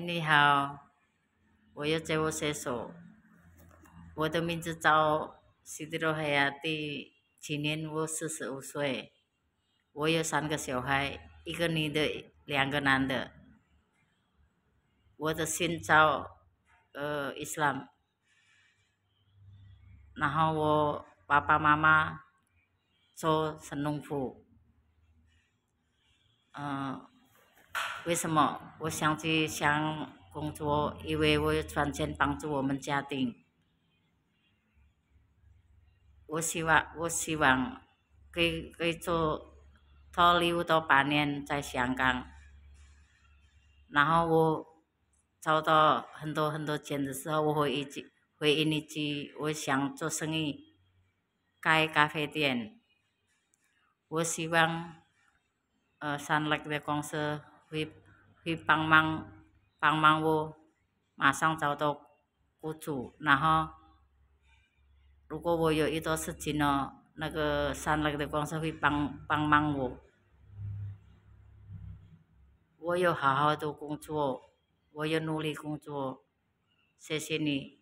你好，我要在我说，我的名字叫西罗海亚蒂，今年我四十五岁，我有三个小孩，一个女的，两个男的，我的姓叫呃伊斯兰，然后我爸爸妈妈做神农夫。嗯。为什么我想去想工作？因为我有赚钱帮助我们家庭。我希望我希望可以做逃离到八年在香港，然后我找到很多很多钱的时候，我会一直回印尼去。我想做生意，开咖啡店。我希望呃，三六的公司。会会帮忙帮忙我，马上找到雇主。然后，如果我有一段事情哦，那个三楼的公司会帮帮忙我。我要好好的工作，我要努力工作。谢谢你。